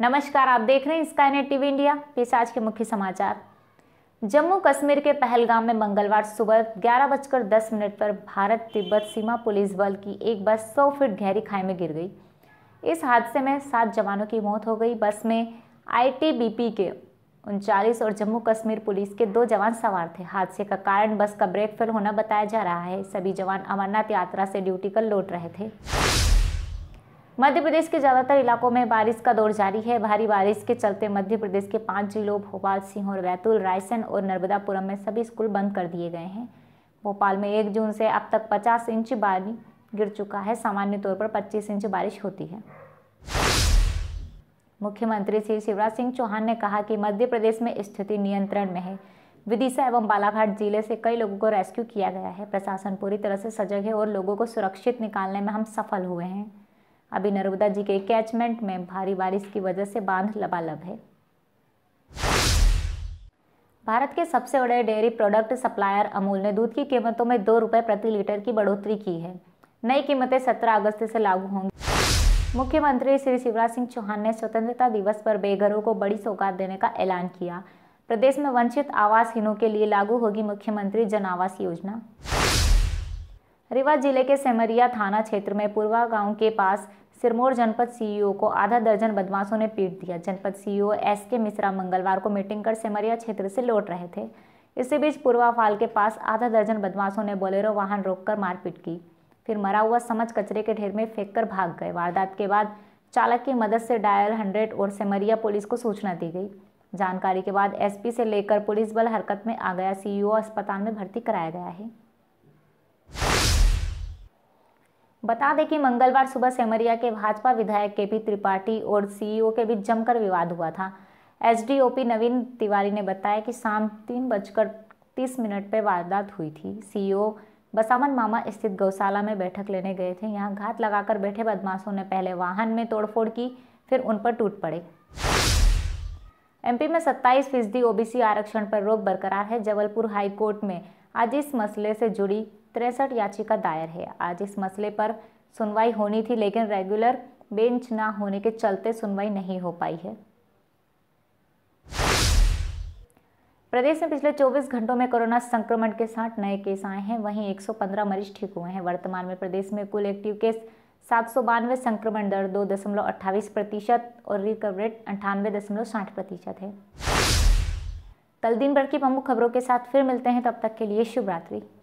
नमस्कार आप देख रहे हैं नेट टीवी इंडिया पेश आज के मुख्य समाचार जम्मू कश्मीर के पहलगाम में मंगलवार सुबह ग्यारह बजकर दस मिनट पर भारत तिब्बत सीमा पुलिस बल की एक बस सौ फीट गहरी खाई में गिर गई इस हादसे में सात जवानों की मौत हो गई बस में आईटीबीपी के उनचालीस और जम्मू कश्मीर पुलिस के दो जवान सवार थे हादसे का कारण बस का ब्रेक फेल होना बताया जा रहा है सभी जवान अमरनाथ यात्रा से ड्यूटी कर लौट रहे थे मध्य प्रदेश के ज़्यादातर इलाकों में बारिश का दौर जारी है भारी बारिश के चलते मध्य प्रदेश के पाँच जिलों भोपाल सीहोर बैतूल रायसेन और नर्मदापुरम में सभी स्कूल बंद कर दिए गए हैं भोपाल में एक जून से अब तक पचास इंच बारी गिर चुका है सामान्य तौर पर पच्चीस इंच बारिश होती है मुख्यमंत्री श्री शिवराज सिंह चौहान ने कहा कि मध्य प्रदेश में स्थिति नियंत्रण में है विदिशा एवं बालाघाट जिले से कई लोगों को रेस्क्यू किया गया है प्रशासन पूरी तरह से सजग है और लोगों को सुरक्षित निकालने में हम सफल हुए हैं अभी नर्मदा जी के कैचमेंट में भारी बारिश की वजह से बांध लबालब है भारत के सबसे बड़े डेयरी प्रोडक्ट सप्लायर अमूल ने दूध की कीमतों में दो रुपये प्रति लीटर की बढ़ोतरी की है नई कीमतें सत्रह अगस्त से लागू होंगी मुख्यमंत्री श्री शिवराज सिंह चौहान ने स्वतंत्रता दिवस पर बेघरों को बड़ी सौगात देने का ऐलान किया प्रदेश में वंचित आवासहीनों के लिए लागू होगी मुख्यमंत्री जन आवास योजना रीवा जिले के सेमरिया थाना क्षेत्र में पूर्वा गांव के पास सिरमौर जनपद सीईओ को आधा दर्जन बदमाशों ने पीट दिया जनपद सीईओ एस के मिश्रा मंगलवार को मीटिंग कर सेमरिया क्षेत्र से लौट रहे थे इसी बीच पूर्वा फाल के पास आधा दर्जन बदमाशों ने बोलेरो वाहन रोककर मारपीट की फिर मरा हुआ समझ कचरे के ढेर में फेंक कर भाग गए वारदात के बाद चालक की मदद से डायल हंड्रेड और सेमरिया पुलिस को सूचना दी गई जानकारी के बाद एसपी से लेकर पुलिस बल हरकत में आ गया सीईओ अस्पताल में भर्ती कराया गया है बता दें कि मंगलवार सुबह सेमरिया के भाजपा विधायक के पी त्रिपाठी और सीईओ के बीच जमकर विवाद हुआ था एसडीओपी नवीन तिवारी ने बताया कि शाम तीन बजकर तीस मिनट पर वारदात हुई थी सीईओ बसावन मामा स्थित गौशाला में बैठक लेने गए थे यहाँ घात लगाकर बैठे बदमाशों ने पहले वाहन में तोड़फोड़ की फिर उन पर टूट पड़े एमपी में 27 फीसदी ओबीसी आरक्षण पर रोक बरकरार है जबलपुर हाई कोर्ट में आज इस मसले से जुड़ी तिरसठ याचिका दायर है आज इस मसले पर सुनवाई होनी थी लेकिन रेगुलर बेंच ना होने के चलते सुनवाई नहीं हो पाई है प्रदेश में पिछले 24 घंटों में कोरोना संक्रमण के साथ नए केस आए हैं वहीं 115 मरीज ठीक हुए हैं वर्तमान में प्रदेश में कुल एक्टिव केस सात सौ बानवे संक्रमण दर दो दशमलव अट्ठाईस प्रतिशत और रिकवरी रेट अंठानवे दशमलव साठ प्रतिशत है कल दिन भर की प्रमुख खबरों के साथ फिर मिलते हैं तब तक के लिए शुभरात्रि